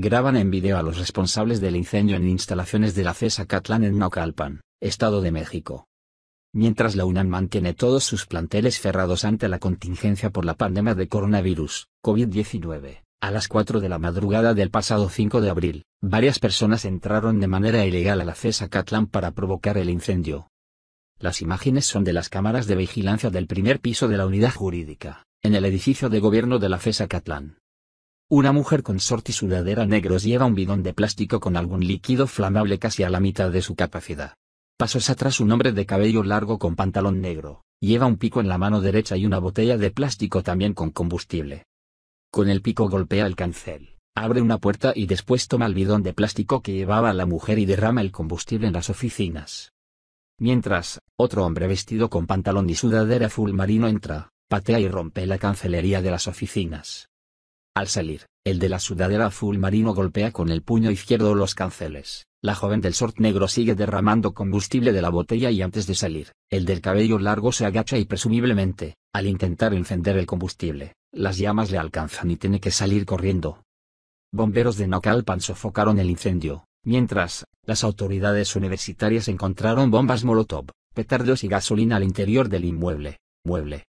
graban en video a los responsables del incendio en instalaciones de la CESA Catlán en Naucalpan, Estado de México. Mientras la UNAM mantiene todos sus planteles cerrados ante la contingencia por la pandemia de coronavirus, COVID-19, a las 4 de la madrugada del pasado 5 de abril, varias personas entraron de manera ilegal a la CESA Catlán para provocar el incendio. Las imágenes son de las cámaras de vigilancia del primer piso de la unidad jurídica, en el edificio de gobierno de la CESA Catlán. Una mujer con short y sudadera negros lleva un bidón de plástico con algún líquido flamable casi a la mitad de su capacidad. Pasos atrás un hombre de cabello largo con pantalón negro, lleva un pico en la mano derecha y una botella de plástico también con combustible. Con el pico golpea el cancel, abre una puerta y después toma el bidón de plástico que llevaba la mujer y derrama el combustible en las oficinas. Mientras, otro hombre vestido con pantalón y sudadera azul marino entra, patea y rompe la cancelería de las oficinas. Al salir, el de la sudadera azul marino golpea con el puño izquierdo los canceles. La joven del short negro sigue derramando combustible de la botella y antes de salir, el del cabello largo se agacha y presumiblemente, al intentar encender el combustible, las llamas le alcanzan y tiene que salir corriendo. Bomberos de Naucalpan sofocaron el incendio, mientras, las autoridades universitarias encontraron bombas Molotov, petardos y gasolina al interior del inmueble, mueble,